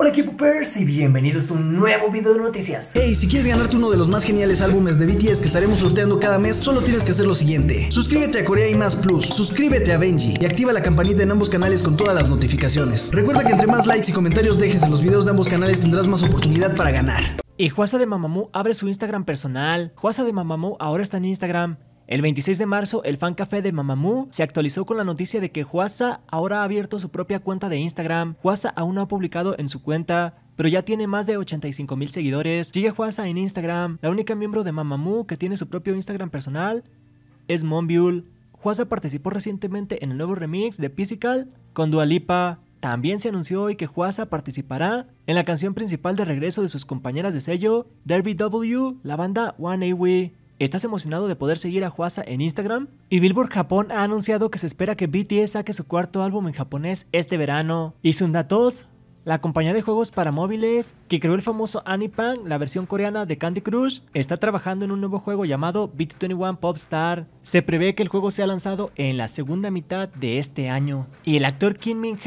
Hola equipo Pers y bienvenidos a un nuevo video de noticias. Hey, si quieres ganarte uno de los más geniales álbumes de BTS que estaremos sorteando cada mes, solo tienes que hacer lo siguiente. Suscríbete a Corea y Más Plus, suscríbete a Benji y activa la campanita en ambos canales con todas las notificaciones. Recuerda que entre más likes y comentarios dejes en los videos de ambos canales tendrás más oportunidad para ganar. Y Juasa de Mamamoo abre su Instagram personal. Juasa de Mamamoo ahora está en Instagram el 26 de marzo, el fan de Mamamoo se actualizó con la noticia de que Huasa ahora ha abierto su propia cuenta de Instagram. Huasa aún no ha publicado en su cuenta, pero ya tiene más de 85 mil seguidores. Sigue Huasa en Instagram. La única miembro de Mamamoo que tiene su propio Instagram personal es Monbiul. Huasa participó recientemente en el nuevo remix de Physical con Dualipa. También se anunció hoy que Huasa participará en la canción principal de regreso de sus compañeras de sello, Derby W, la banda One A ¿Estás emocionado de poder seguir a Huasa en Instagram? Y Billboard Japón ha anunciado que se espera que BTS saque su cuarto álbum en japonés este verano. Y Sundatos, la compañía de juegos para móviles que creó el famoso Pang, la versión coreana de Candy Crush, está trabajando en un nuevo juego llamado BT21 Popstar. Se prevé que el juego sea lanzado en la segunda mitad de este año. Y el actor Kim Min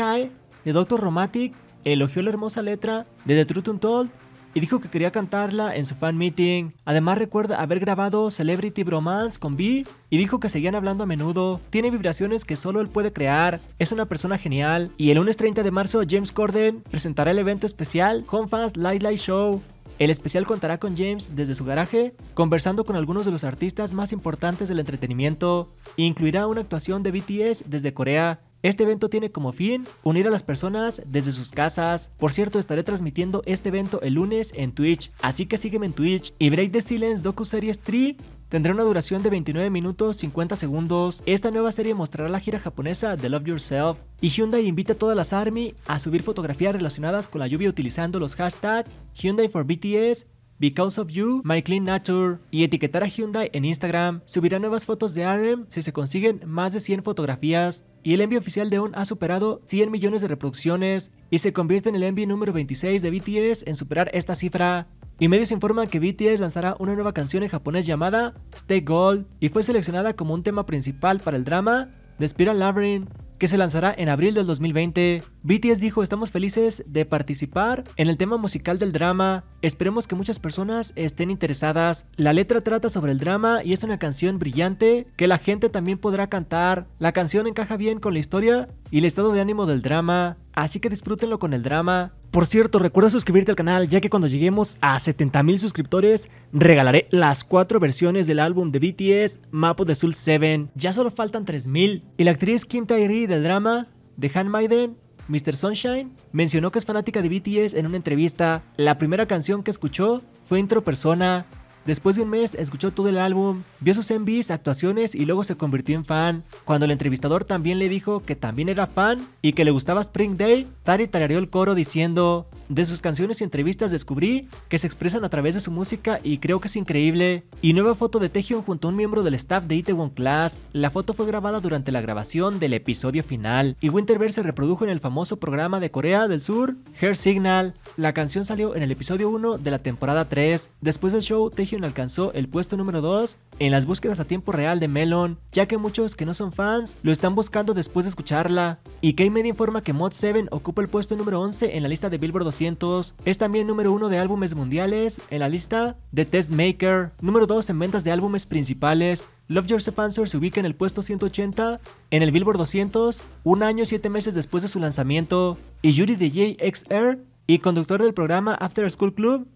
de Doctor Romantic elogió la hermosa letra de The Truth Untold y dijo que quería cantarla en su fan meeting. Además recuerda haber grabado Celebrity Bromance con B y dijo que seguían hablando a menudo. Tiene vibraciones que solo él puede crear, es una persona genial. Y el lunes 30 de marzo James Corden presentará el evento especial Home Fast Light Light Show. El especial contará con James desde su garaje, conversando con algunos de los artistas más importantes del entretenimiento, incluirá una actuación de BTS desde Corea, este evento tiene como fin unir a las personas desde sus casas. Por cierto, estaré transmitiendo este evento el lunes en Twitch, así que sígueme en Twitch y Break the Silence Doku Series 3 Tendrá una duración de 29 minutos 50 segundos. Esta nueva serie mostrará la gira japonesa de Love Yourself. Y Hyundai invita a todas las ARMY a subir fotografías relacionadas con la lluvia utilizando los hashtags Hyundai for BTS Because of You, My Clean Nature y etiquetar a Hyundai en Instagram. Subirá nuevas fotos de RM si se consiguen más de 100 fotografías. Y el envío oficial de ON ha superado 100 millones de reproducciones y se convierte en el envío número 26 de BTS en superar esta cifra. Y medios informan que BTS lanzará una nueva canción en japonés llamada Stay Gold y fue seleccionada como un tema principal para el drama The Spiral Labyrinth que se lanzará en abril del 2020. BTS dijo, estamos felices de participar en el tema musical del drama, esperemos que muchas personas estén interesadas. La letra trata sobre el drama y es una canción brillante que la gente también podrá cantar. La canción encaja bien con la historia y el estado de ánimo del drama, así que disfrútenlo con el drama. Por cierto, recuerda suscribirte al canal ya que cuando lleguemos a 70.000 suscriptores regalaré las cuatro versiones del álbum de BTS Map de the Soul 7. Ya solo faltan 3.000 y la actriz Kim Tae-ri del drama de Maiden, Mr. Sunshine mencionó que es fanática de BTS en una entrevista. La primera canción que escuchó fue Intro Persona Después de un mes escuchó todo el álbum, vio sus MVs, actuaciones y luego se convirtió en fan. Cuando el entrevistador también le dijo que también era fan y que le gustaba Spring Day, Tari tarareó el coro diciendo de sus canciones y entrevistas descubrí que se expresan a través de su música y creo que es increíble. Y nueva foto de Taehyun junto a un miembro del staff de Itaewon Class. La foto fue grabada durante la grabación del episodio final y Winterberg se reprodujo en el famoso programa de Corea del Sur, Hair Signal. La canción salió en el episodio 1 de la temporada 3. Después del show, Taehyun alcanzó el puesto número 2 en las búsquedas a tiempo real de Melon, ya que muchos que no son fans lo están buscando después de escucharla. Y K-Media informa que Mod 7 ocupa el puesto número 11 en la lista de Billboard 200, es también número 1 de álbumes mundiales en la lista de Test Maker, número 2 en ventas de álbumes principales, Love Yourself Answer se ubica en el puesto 180 en el Billboard 200, un año y siete meses después de su lanzamiento, y Yuri DJ XR y conductor del programa After School Club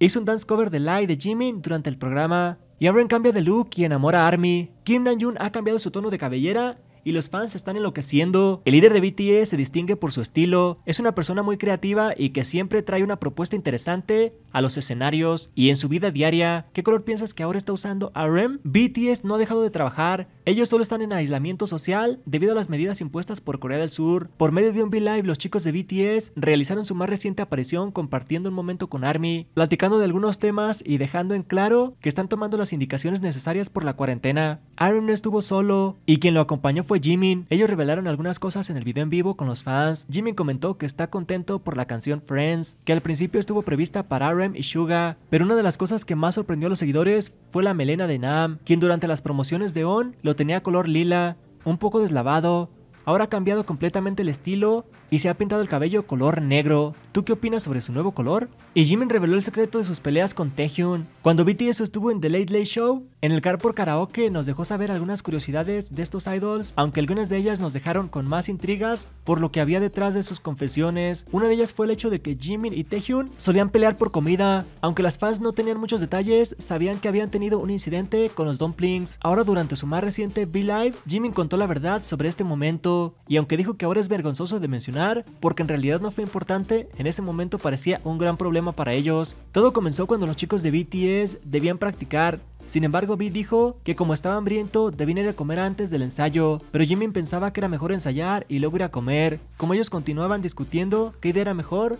hizo un dance cover de Lie de Jimmy durante el programa. Y cambia de look y enamora a Army. Kim Namjoon ha cambiado su tono de cabellera y los fans están enloqueciendo. El líder de BTS se distingue por su estilo, es una persona muy creativa y que siempre trae una propuesta interesante a los escenarios y en su vida diaria. ¿Qué color piensas que ahora está usando RM? BTS no ha dejado de trabajar, ellos solo están en aislamiento social debido a las medidas impuestas por Corea del Sur. Por medio de un V-Live, los chicos de BTS realizaron su más reciente aparición compartiendo un momento con ARMY, platicando de algunos temas y dejando en claro que están tomando las indicaciones necesarias por la cuarentena. RM no estuvo solo y quien lo acompañó fue fue Jimin. Ellos revelaron algunas cosas en el video en vivo con los fans. Jimin comentó que está contento por la canción Friends, que al principio estuvo prevista para RM y Suga, pero una de las cosas que más sorprendió a los seguidores fue la melena de Nam, quien durante las promociones de ON lo tenía color lila, un poco deslavado, ahora ha cambiado completamente el estilo y se ha pintado el cabello color negro. ¿Tú qué opinas sobre su nuevo color? Y Jimin reveló el secreto de sus peleas con Taehyung Cuando BTS estuvo en The Late Late Show, en el car por Karaoke nos dejó saber algunas curiosidades de estos idols, aunque algunas de ellas nos dejaron con más intrigas por lo que había detrás de sus confesiones. Una de ellas fue el hecho de que Jimin y Taehyung solían pelear por comida. Aunque las fans no tenían muchos detalles, sabían que habían tenido un incidente con los dumplings. Ahora durante su más reciente Be Live, Jimin contó la verdad sobre este momento, y aunque dijo que ahora es vergonzoso de mencionar, porque en realidad no fue importante, en ese momento parecía un gran problema para ellos. Todo comenzó cuando los chicos de BTS debían practicar sin embargo, B dijo que como estaba hambriento, debían ir a comer antes del ensayo, pero Jimin pensaba que era mejor ensayar y luego ir a comer. Como ellos continuaban discutiendo qué idea era mejor,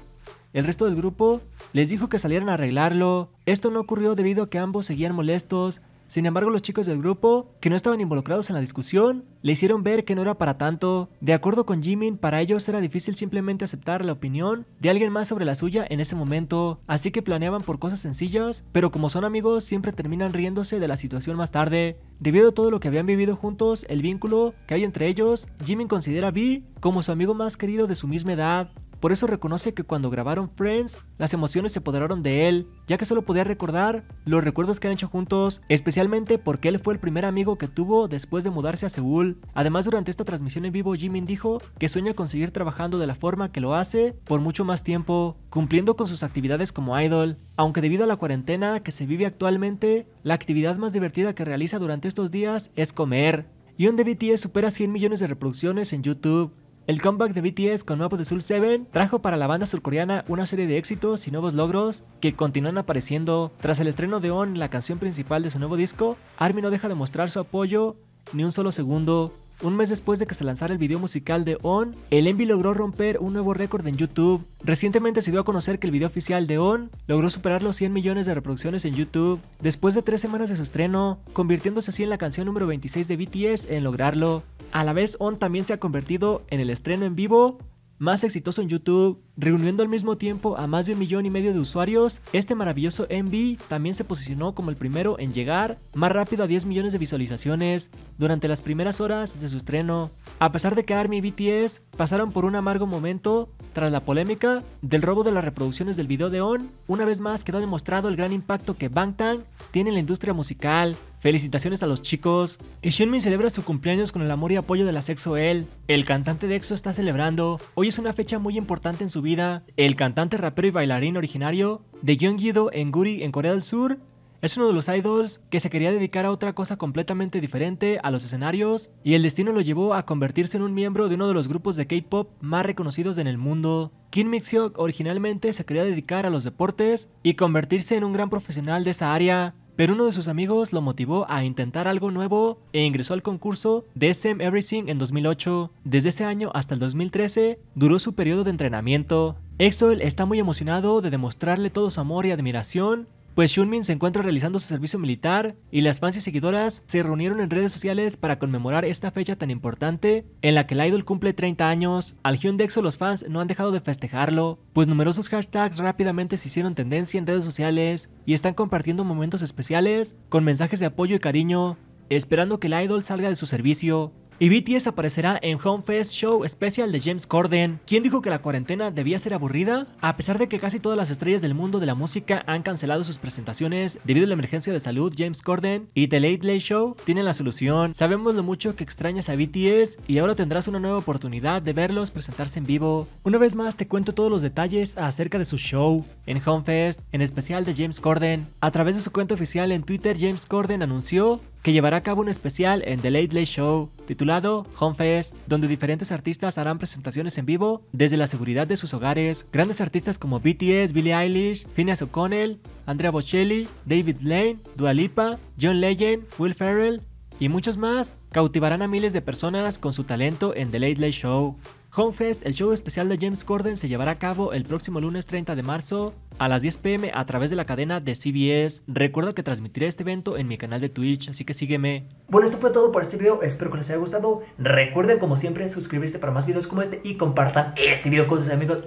el resto del grupo les dijo que salieran a arreglarlo. Esto no ocurrió debido a que ambos seguían molestos, sin embargo, los chicos del grupo, que no estaban involucrados en la discusión, le hicieron ver que no era para tanto. De acuerdo con Jimin, para ellos era difícil simplemente aceptar la opinión de alguien más sobre la suya en ese momento, así que planeaban por cosas sencillas, pero como son amigos siempre terminan riéndose de la situación más tarde. Debido a todo lo que habían vivido juntos, el vínculo que hay entre ellos, Jimin considera a V como su amigo más querido de su misma edad. Por eso reconoce que cuando grabaron Friends, las emociones se apoderaron de él, ya que solo podía recordar los recuerdos que han hecho juntos, especialmente porque él fue el primer amigo que tuvo después de mudarse a Seúl. Además, durante esta transmisión en vivo, Jimin dijo que sueña con seguir trabajando de la forma que lo hace por mucho más tiempo, cumpliendo con sus actividades como idol, aunque debido a la cuarentena que se vive actualmente, la actividad más divertida que realiza durante estos días es comer. Y un e supera 100 millones de reproducciones en YouTube. El comeback de BTS con Nuevo The Soul 7 trajo para la banda surcoreana una serie de éxitos y nuevos logros que continúan apareciendo. Tras el estreno de On, la canción principal de su nuevo disco, ARMY no deja de mostrar su apoyo ni un solo segundo. Un mes después de que se lanzara el video musical de On, el Envy logró romper un nuevo récord en YouTube. Recientemente se dio a conocer que el video oficial de On logró superar los 100 millones de reproducciones en YouTube después de tres semanas de su estreno, convirtiéndose así en la canción número 26 de BTS en lograrlo. A la vez, On también se ha convertido en el estreno en vivo más exitoso en YouTube, reuniendo al mismo tiempo a más de un millón y medio de usuarios, este maravilloso MV también se posicionó como el primero en llegar más rápido a 10 millones de visualizaciones durante las primeras horas de su estreno. A pesar de que ARMY y BTS pasaron por un amargo momento tras la polémica del robo de las reproducciones del video de ON, una vez más quedó demostrado el gran impacto que Bangtan tiene en la industria musical, Felicitaciones a los chicos. Y celebra su cumpleaños con el amor y apoyo de la sexo EL. El cantante de EXO está celebrando. Hoy es una fecha muy importante en su vida. El cantante, rapero y bailarín originario de Gyeonggi-do en Guri en Corea del Sur es uno de los idols que se quería dedicar a otra cosa completamente diferente a los escenarios y el destino lo llevó a convertirse en un miembro de uno de los grupos de K-pop más reconocidos en el mundo. Kim Mixiok originalmente se quería dedicar a los deportes y convertirse en un gran profesional de esa área, pero uno de sus amigos lo motivó a intentar algo nuevo e ingresó al concurso de SM Everything en 2008. Desde ese año hasta el 2013 duró su periodo de entrenamiento. Exoel está muy emocionado de demostrarle todo su amor y admiración pues Shunmin se encuentra realizando su servicio militar y las fans y seguidoras se reunieron en redes sociales para conmemorar esta fecha tan importante en la que el idol cumple 30 años. Al hyundexo Dexo los fans no han dejado de festejarlo, pues numerosos hashtags rápidamente se hicieron tendencia en redes sociales y están compartiendo momentos especiales con mensajes de apoyo y cariño, esperando que el idol salga de su servicio y BTS aparecerá en Homefest Show especial de James Corden. ¿Quién dijo que la cuarentena debía ser aburrida? A pesar de que casi todas las estrellas del mundo de la música han cancelado sus presentaciones debido a la emergencia de salud, James Corden y The Late Late Show tienen la solución. Sabemos lo mucho que extrañas a BTS y ahora tendrás una nueva oportunidad de verlos presentarse en vivo. Una vez más te cuento todos los detalles acerca de su show en Homefest, en especial de James Corden. A través de su cuenta oficial en Twitter, James Corden anunció que llevará a cabo un especial en The Late Late Show titulado Home Fest, donde diferentes artistas harán presentaciones en vivo desde la seguridad de sus hogares. Grandes artistas como BTS, Billie Eilish, Phineas O'Connell, Andrea Bocelli, David Lane, Dua Lipa, John Legend, Will Ferrell y muchos más cautivarán a miles de personas con su talento en The Late Late Show. Homefest, el show especial de James Corden, se llevará a cabo el próximo lunes 30 de marzo a las 10 pm a través de la cadena de CBS. Recuerdo que transmitiré este evento en mi canal de Twitch, así que sígueme. Bueno, esto fue todo por este video, espero que les haya gustado. Recuerden, como siempre, suscribirse para más videos como este y compartan este video con sus amigos.